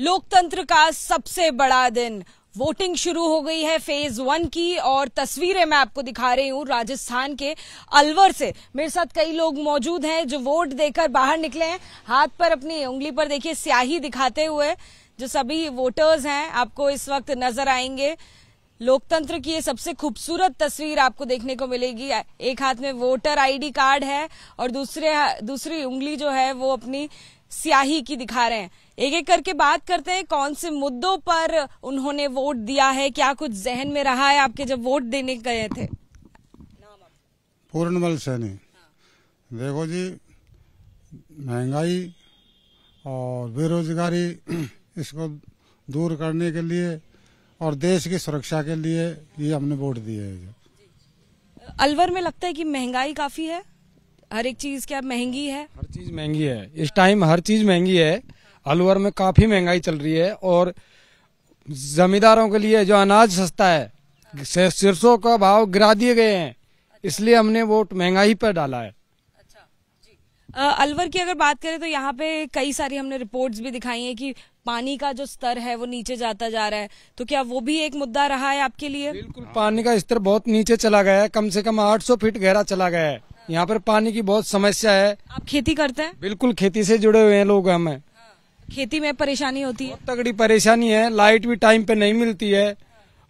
लोकतंत्र का सबसे बड़ा दिन वोटिंग शुरू हो गई है फेज वन की और तस्वीरें मैं आपको दिखा रही हूँ राजस्थान के अलवर से मेरे साथ कई लोग मौजूद हैं जो वोट देकर बाहर निकले हैं हाथ पर अपनी उंगली पर देखिए स्याही दिखाते हुए जो सभी वोटर्स हैं आपको इस वक्त नजर आएंगे लोकतंत्र की ये सबसे खूबसूरत तस्वीर आपको देखने को मिलेगी एक हाथ में वोटर आईडी कार्ड है और दूसरे दूसरी उंगली जो है वो अपनी स्याही की दिखा रहे हैं एक एक करके बात करते हैं कौन से मुद्दों पर उन्होंने वोट दिया है क्या कुछ जहन में रहा है आपके जब वोट देने गए थे पूर्णमल सैनी देखो जी महंगाई और बेरोजगारी इसको दूर करने के लिए और देश की सुरक्षा के लिए ये हमने वोट दिए है अलवर में लगता है कि महंगाई काफी है हर एक चीज क्या महंगी है हर चीज महंगी है इस टाइम हर चीज महंगी है अलवर में काफ़ी महंगाई चल रही है और जमींदारों के लिए जो अनाज सस्ता है सिरसों का भाव गिरा दिए गए हैं इसलिए हमने वोट महंगाई पर डाला है अच्छा, अलवर की अगर बात करें तो यहाँ पे कई सारी हमने रिपोर्ट्स भी दिखाई हैं कि पानी का जो स्तर है वो नीचे जाता जा रहा है तो क्या वो भी एक मुद्दा रहा है आपके लिए बिल्कुल पानी का स्तर बहुत नीचे चला गया है कम से कम 800 फीट गहरा चला गया है यहाँ पर पानी की बहुत समस्या है आप खेती करते हैं बिल्कुल खेती से जुड़े हुए हैं लोग हमें है खेती में परेशानी होती है तगड़ी परेशानी है लाइट भी टाइम पे नहीं मिलती है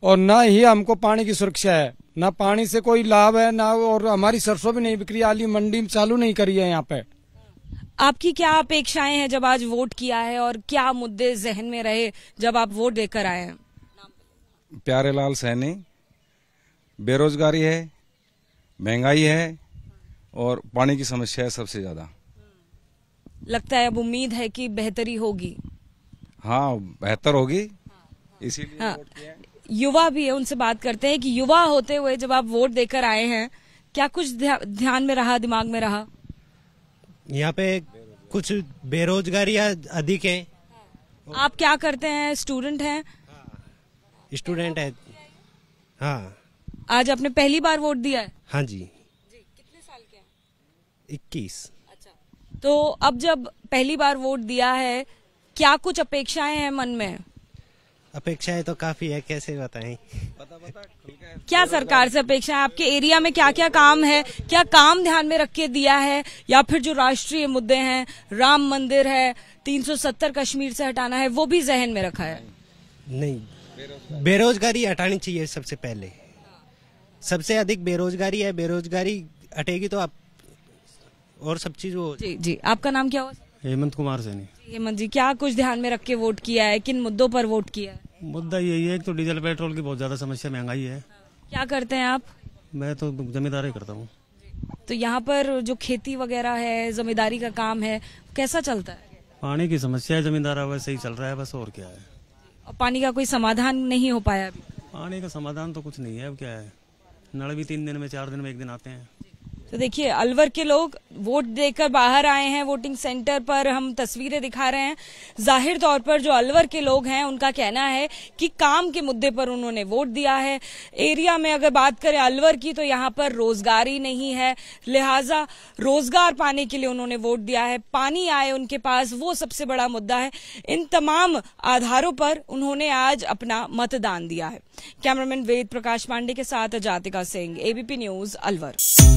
और न ही हमको पानी की सुरक्षा है न पानी से कोई लाभ है न और हमारी सरसों भी नहीं बिक्री आली मंडी में चालू नहीं करी है यहाँ पे आपकी क्या अपेक्षाएं हैं जब आज वोट किया है और क्या मुद्दे जहन में रहे जब आप वोट देकर आए हैं प्यारे लाल सैनी बेरोजगारी है महंगाई है और पानी की समस्या है सबसे ज्यादा लगता है अब उम्मीद है कि बेहतरी होगी हाँ बेहतर होगी इसीलिए हाँ, युवा भी है उनसे बात करते हैं कि युवा होते हुए जब आप वोट देकर आए हैं क्या कुछ ध्यान में रहा दिमाग में रहा यहाँ पे कुछ बेरोजगारियाँ अधिक है आप क्या करते हैं स्टूडेंट हैं स्टूडेंट है हाँ आज आपने पहली बार वोट दिया है हाँ जी, जी कितने साल के हैं इक्कीस तो अब जब पहली बार वोट दिया है क्या कुछ अपेक्षाएं हैं मन में अपेक्षाएं तो काफी है कैसे बताएं पता पता क्या सरकार से अपेक्षा है आपके एरिया में क्या क्या काम है क्या काम ध्यान में रख के दिया है या फिर जो राष्ट्रीय मुद्दे हैं राम मंदिर है 370 कश्मीर से हटाना है वो भी जहन में रखा है नहीं बेरोजगारी हटानी चाहिए सबसे पहले सबसे अधिक बेरोजगारी है बेरोजगारी हटेगी तो आप और सब चीज वो जी जी आपका नाम क्या हुआ हेमंत कुमार सैनी हेमंत जी क्या कुछ ध्यान में रख के वोट किया है किन मुद्दों पर वोट किया है मुद्दा यही है तो डीजल पेट्रोल की बहुत ज्यादा समस्या महंगाई है क्या करते हैं आप मैं तो जमींदारी करता हूँ तो यहाँ पर जो खेती वगैरह है जमींदारी का काम है कैसा चलता है पानी की समस्या है जमींदारा वैसे ही चल रहा है बस और क्या है और पानी का कोई समाधान नहीं हो पाया अभी पानी का समाधान तो कुछ नहीं है अब क्या है नल भी तीन दिन में चार दिन में एक दिन आते हैं तो देखिए अलवर के लोग वोट देकर बाहर आए हैं वोटिंग सेंटर पर हम तस्वीरें दिखा रहे हैं जाहिर तौर पर जो अलवर के लोग हैं उनका कहना है कि काम के मुद्दे पर उन्होंने वोट दिया है एरिया में अगर बात करें अलवर की तो यहाँ पर रोजगारी नहीं है लिहाजा रोजगार पाने के लिए उन्होंने वोट दिया है पानी आए उनके पास वो सबसे बड़ा मुद्दा है इन तमाम आधारों पर उन्होंने आज अपना मतदान दिया है कैमरामैन वेद प्रकाश पांडे के साथ अजातिका सिंह एबीपी न्यूज अलवर